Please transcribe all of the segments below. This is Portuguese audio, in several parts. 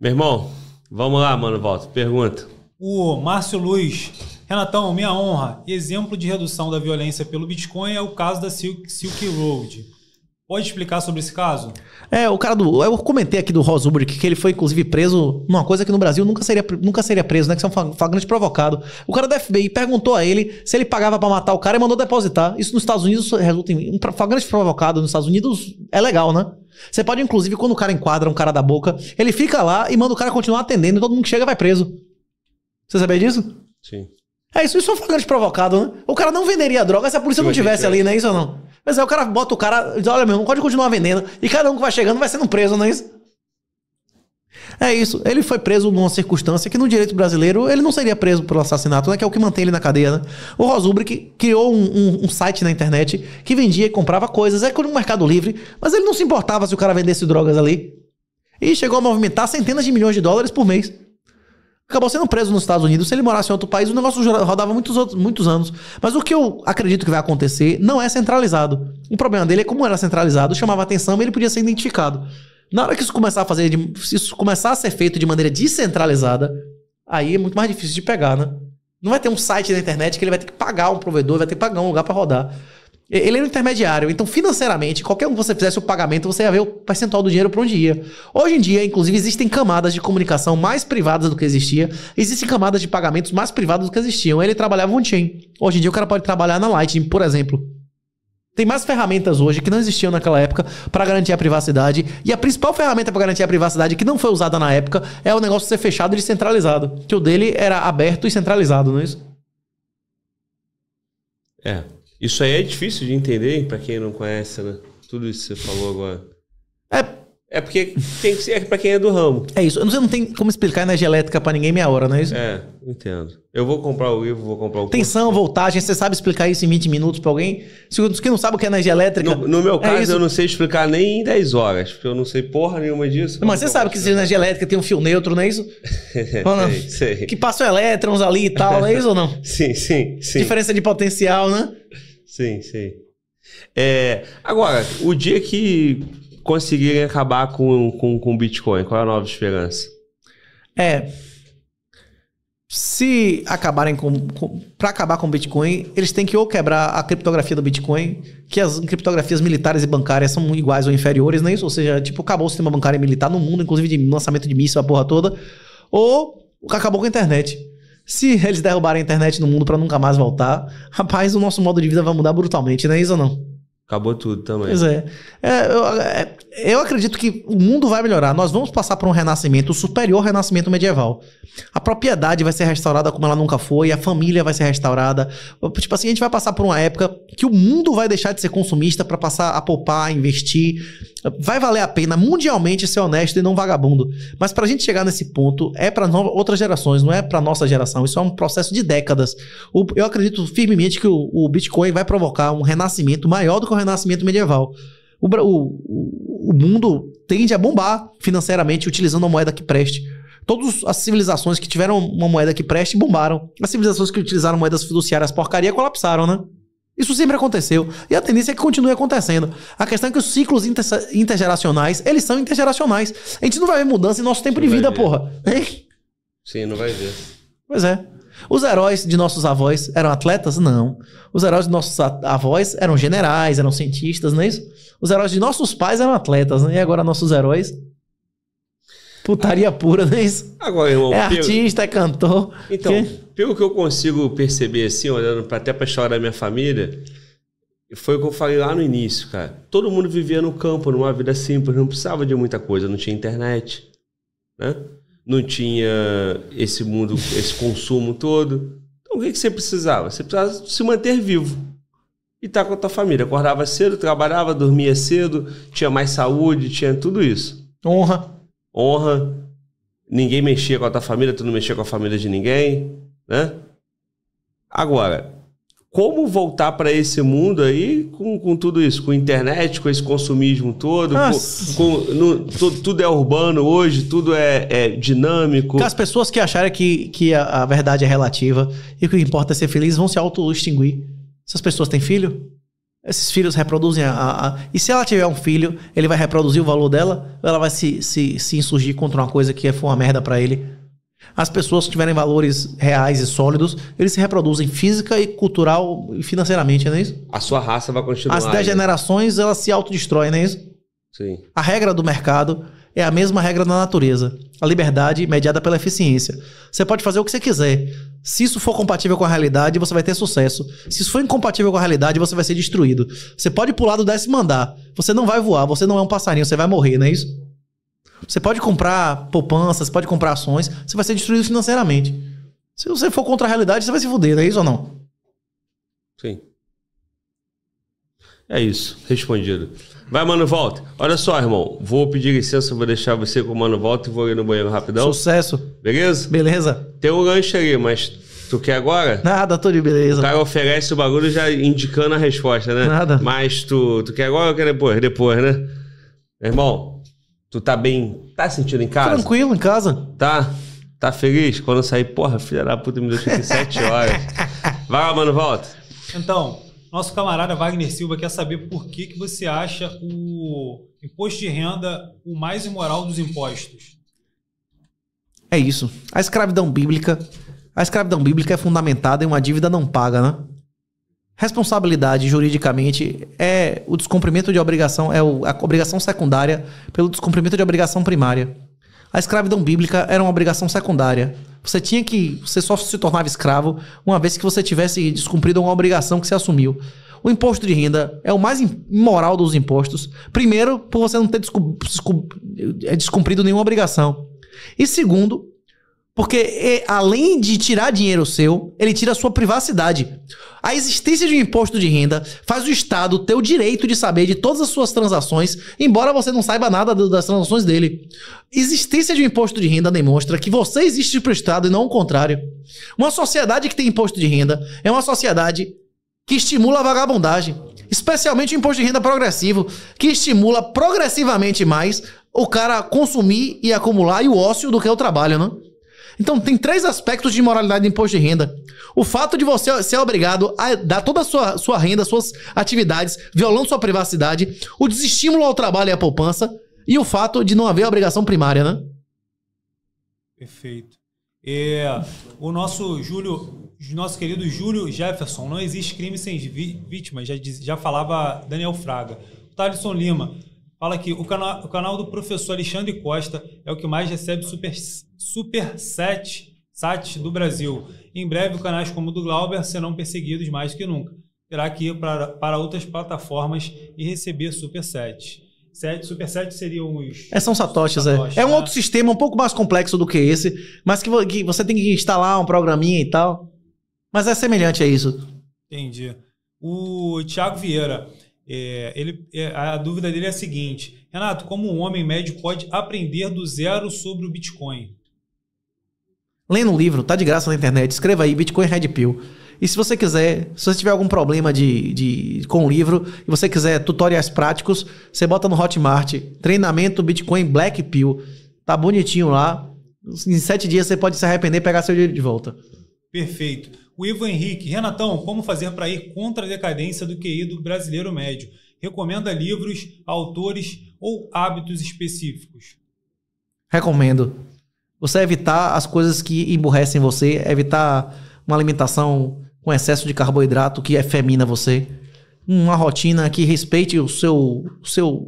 Meu irmão, vamos lá, mano, volta. Pergunta. O Márcio Luiz. Renatão, minha honra. Exemplo de redução da violência pelo Bitcoin é o caso da Silk, Silk Road. Pode explicar sobre esse caso? É, o cara do. Eu comentei aqui do Ross Ulbricht que ele foi, inclusive, preso numa coisa que no Brasil nunca seria, nunca seria preso, né? Que isso é um flagrante provocado. O cara da FBI perguntou a ele se ele pagava para matar o cara e mandou depositar. Isso nos Estados Unidos resulta em. Um flagrante provocado nos Estados Unidos é legal, né? Você pode, inclusive, quando o cara enquadra um cara da boca, ele fica lá e manda o cara continuar atendendo e todo mundo que chega vai preso. Você sabia disso? Sim. É isso, isso é um flagrante provocado, né? O cara não venderia droga se a polícia não tivesse ali, é. não é isso ou não? Mas aí o cara bota o cara e diz, olha meu, não pode continuar vendendo. E cada um que vai chegando vai sendo preso, não é isso? É isso. Ele foi preso numa circunstância que no direito brasileiro ele não seria preso pelo assassinato, né? Que é o que mantém ele na cadeia, né? O Rosubrick criou um, um, um, site na internet que vendia e comprava coisas, é como um mercado livre, mas ele não se importava se o cara vendesse drogas ali. E chegou a movimentar centenas de milhões de dólares por mês. Acabou sendo preso nos Estados Unidos. Se ele morasse em outro país, o negócio rodava muitos, outros, muitos anos. Mas o que eu acredito que vai acontecer não é centralizado. O problema dele é como era centralizado, chamava atenção e ele podia ser identificado. Na hora que isso começar a fazer, se isso começar a ser feito de maneira descentralizada, aí é muito mais difícil de pegar, né? Não vai ter um site na internet que ele vai ter que pagar um provedor, vai ter que pagar um lugar para rodar. Ele era é um intermediário, então financeiramente, qualquer um que você fizesse o pagamento, você ia ver o percentual do dinheiro para onde ia. Hoje em dia, inclusive, existem camadas de comunicação mais privadas do que existia, existem camadas de pagamentos mais privadas do que existiam. Ele trabalhava on-chain. Hoje em dia, o cara pode trabalhar na Lightning, por exemplo. Tem mais ferramentas hoje que não existiam naquela época para garantir a privacidade. E a principal ferramenta para garantir a privacidade, que não foi usada na época, é o negócio ser fechado e descentralizado. Que o dele era aberto e centralizado, não é isso? É. Isso aí é difícil de entender para quem não conhece, né? Tudo isso que você falou agora. É, é porque tem que ser é para quem é do ramo. É isso. Eu não, sei, não tem como explicar energia elétrica para ninguém meia hora, não é isso? É. Entendo. Eu vou comprar o livro, vou comprar o. Tensão, curso. voltagem, você sabe explicar isso em 20 minutos para alguém? Segundo, que não sabe o que é energia elétrica. No, no meu é caso, eu não sei explicar nem em 10 horas, porque eu não sei porra nenhuma disso. Mas você sabe que se energia elétrica tem um fio neutro, não é isso? não? sei, Que passam elétrons ali e tal, é isso ou não? sim, sim, sim. Diferença de potencial, né? Sim, sim. É, agora, o dia que conseguirem acabar com o com, com Bitcoin, qual é a nova esperança? É, se acabarem com, com para acabar com o Bitcoin, eles têm que ou quebrar a criptografia do Bitcoin, que as criptografias militares e bancárias são iguais ou inferiores, né? Isso, ou seja, tipo, acabou o sistema bancário e militar no mundo, inclusive de lançamento de míssil, a porra toda, ou acabou com a internet. Se eles derrubarem a internet no mundo para nunca mais voltar, rapaz, o nosso modo de vida vai mudar brutalmente, não é isso ou não? Acabou tudo também. Pois é. é, é eu acredito que o mundo vai melhorar. Nós vamos passar por um renascimento superior ao renascimento medieval. A propriedade vai ser restaurada como ela nunca foi, a família vai ser restaurada. Tipo assim, a gente vai passar por uma época que o mundo vai deixar de ser consumista para passar a poupar, a investir. Vai valer a pena mundialmente ser honesto e não vagabundo. Mas para a gente chegar nesse ponto, é para outras gerações, não é para nossa geração. Isso é um processo de décadas. eu acredito firmemente que o, o Bitcoin vai provocar um renascimento maior do que o renascimento medieval. O, o, o mundo tende a bombar financeiramente utilizando uma moeda que preste. Todas as civilizações que tiveram uma moeda que preste bombaram. As civilizações que utilizaram moedas fiduciárias porcaria colapsaram, né? Isso sempre aconteceu. E a tendência é que continue acontecendo. A questão é que os ciclos inter intergeracionais, eles são intergeracionais. A gente não vai ver mudança em nosso tempo não de vida, ver. porra. Sim, não vai ver. Pois é. Os heróis de nossos avós eram atletas? Não. Os heróis de nossos avós eram generais, eram cientistas, não é isso? Os heróis de nossos pais eram atletas, né? E agora nossos heróis putaria pura, não é isso? Agora, irmão, é pelo... artista, é cantor. Então, que... pelo que eu consigo perceber, assim, olhando até para a história da minha família, foi o que eu falei lá no início, cara. Todo mundo vivia no campo, numa vida simples, não precisava de muita coisa, não tinha internet, né? não tinha esse mundo, esse consumo todo. Então o que, que você precisava? Você precisava se manter vivo e estar tá com a tua família. Acordava cedo, trabalhava, dormia cedo, tinha mais saúde, tinha tudo isso. Honra. Honra. Ninguém mexia com a tua família, tu não mexia com a família de ninguém, né? Agora, como voltar para esse mundo aí com, com tudo isso, com internet, com esse consumismo todo, com, com, no, tudo, tudo é urbano hoje, tudo é, é dinâmico. As pessoas que acharem que, que a, a, verdade é relativa e o que importa é ser feliz vão se auto-extinguir. Essas pessoas têm filho? Esses filhos reproduzem a, a, E se ela tiver um filho, ele vai reproduzir o valor dela? Ou ela vai se, se, se insurgir contra uma coisa que foi uma merda para ele? As pessoas que tiverem valores reais e sólidos, eles se reproduzem física e cultural e financeiramente, não é isso? A sua raça vai continuar. As 10 gerações, ela se autodestrói, não é isso? Sim. A regra do mercado é a mesma regra da natureza. A liberdade mediada pela eficiência. Você pode fazer o que você quiser. Se isso for compatível com a realidade, você vai ter sucesso. Se isso for incompatível com a realidade, você vai ser destruído. Você pode pular do décimo andar. Você não vai voar, você não é um passarinho, você vai morrer, não é isso? Você pode comprar poupanças, pode comprar ações, você vai ser destruído financeiramente. Se você for contra a realidade, você vai se fuder, é isso ou não? Sim. É isso, respondido. Vai, Mano Volta. Olha só, irmão. Vou pedir licença, vou deixar você com o Mano Volta e vou ir no banheiro rapidão. Sucesso. Beleza? Beleza. Tem um lanche ali, mas tu quer agora? Nada, tô de beleza. O cara oferece o bagulho já indicando a resposta, né? Nada. Mas tu, tu quer agora ou quer depois? Depois, né? Irmão, Tu tá bem? Tá sentindo em casa? Tranquilo, em casa. Tá? Tá feliz? Quando eu sair, porra, filha da puta, me deixou aqui sete horas. Vai lá, mano, volta. Então, nosso camarada Wagner Silva quer saber por que, que você acha o imposto de renda o mais imoral dos impostos. É isso. A escravidão bíblica. A escravidão bíblica é fundamentada em uma dívida não paga, né? Responsabilidade juridicamente é o descumprimento de obrigação, é a obrigação secundária pelo descumprimento de obrigação primária. A escravidão bíblica era uma obrigação secundária. Você tinha que. Você só se tornava escravo uma vez que você tivesse descumprido uma obrigação que você assumiu. O imposto de renda é o mais imoral dos impostos. Primeiro, por você não ter é descumprido nenhuma obrigação. E segundo, porque é, além de tirar dinheiro seu, ele tira a sua privacidade. A existência de um imposto de renda faz o Estado ter o direito de saber de todas as suas transações, embora você não saiba nada das transações dele. Existência de um imposto de renda demonstra que você existe para o Estado e não o contrário. Uma sociedade que tem imposto de renda é uma sociedade que estimula a vagabundagem, especialmente o imposto de renda progressivo, que estimula progressivamente mais o cara consumir e acumular e o ócio do que o trabalho, né? Então, tem três aspectos de moralidade do imposto de renda. O fato de você ser obrigado a dar toda a sua, sua renda, suas atividades, violando sua privacidade, o desestímulo ao trabalho e à poupança, e o fato de não haver obrigação primária, né? Perfeito. É, o nosso Júlio, nosso querido Júlio Jefferson, não existe crime sem vítimas, já, já falava Daniel Fraga. Thaleson Lima, Fala aqui, o canal, o canal do professor Alexandre Costa é o que mais recebe super, super set, set do Brasil. Em breve, canais como o do Glauber serão perseguidos mais que nunca. Terá que ir para, para outras plataformas e receber super set set super set seriam os. É, são satoshis, é. É um né? outro sistema um pouco mais complexo do que esse, mas que, que você tem que instalar um programinha e tal. Mas é semelhante a isso. Entendi. O Thiago Vieira. É, ele, é, a dúvida dele é a seguinte: Renato, como um homem médio pode aprender do zero sobre o Bitcoin? Lendo um livro, tá de graça na internet. Escreva aí Bitcoin Red Pill. E se você quiser, se você tiver algum problema de, de com o livro e você quiser tutoriais práticos, você bota no Hotmart treinamento Bitcoin Black Pill. Tá bonitinho lá. Em sete dias você pode se arrepender e pegar seu dinheiro de volta. Perfeito. O Ivan Henrique, Renatão, como fazer para ir contra a decadência do QI do brasileiro médio? Recomenda livros, autores ou hábitos específicos? Recomendo. Você evitar as coisas que emburrecem você, evitar uma alimentação com excesso de carboidrato que efemina você, uma rotina que respeite o seu, o seu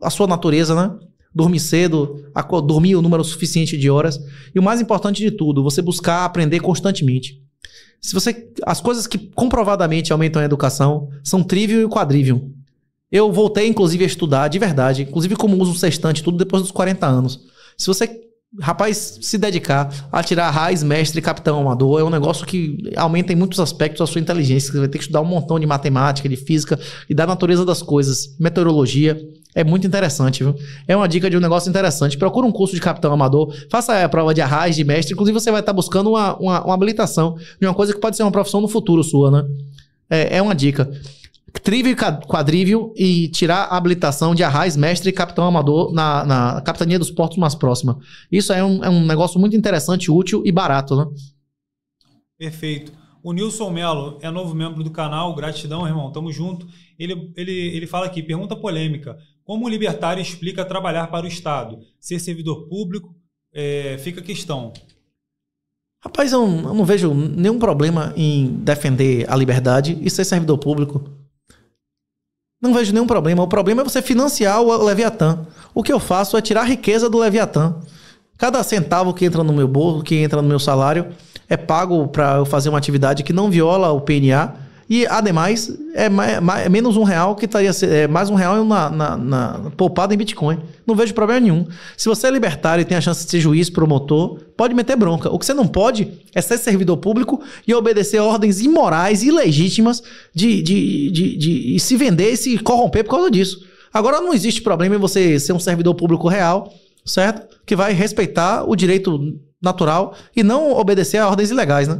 a sua natureza, né? Dormir cedo, dormir o número suficiente de horas e o mais importante de tudo, você buscar aprender constantemente. Se você, as coisas que comprovadamente aumentam a educação são trivium e quadrivium. Eu voltei, inclusive, a estudar de verdade, inclusive como uso sextante, tudo depois dos 40 anos. Se você, rapaz, se dedicar a tirar raiz, mestre, capitão, amador, é um negócio que aumenta em muitos aspectos a sua inteligência. Você vai ter que estudar um montão de matemática, de física e da natureza das coisas, meteorologia. É muito interessante, viu? É uma dica de um negócio interessante. Procura um curso de capitão amador, faça a prova de arraiz de mestre. Inclusive, você vai estar buscando uma, uma, uma habilitação de uma coisa que pode ser uma profissão no futuro sua, né? É, é uma dica. Trívio e quadrívio e tirar a habilitação de arraiz mestre e capitão amador na, na capitania dos portos mais próxima. Isso é um, é um negócio muito interessante, útil e barato, né? Perfeito. O Nilson Melo é novo membro do canal, gratidão, irmão, tamo junto. Ele, ele, ele fala aqui, pergunta polêmica. Como o libertário explica trabalhar para o Estado? Ser servidor público? É, fica a questão. Rapaz, eu, eu não vejo nenhum problema em defender a liberdade e ser servidor público. Não vejo nenhum problema. O problema é você financiar o Leviatã. O que eu faço é tirar a riqueza do Leviatã. Cada centavo que entra no meu bolso, que entra no meu salário, é pago para eu fazer uma atividade que não viola o PNA. E, ademais, é, mais, é mais, é menos um real que estaria é mais um real na, na, na, poupado em Bitcoin. Não vejo problema nenhum. Se você é libertário e tem a chance de ser juiz, promotor, pode meter bronca. O que você não pode é ser servidor público e obedecer ordens imorais, ilegítimas, de, de, de, de, de se vender e se corromper por causa disso. Agora, não existe problema em você ser um servidor público real, certo? Que vai respeitar o direito natural e não obedecer a ordens ilegais, né?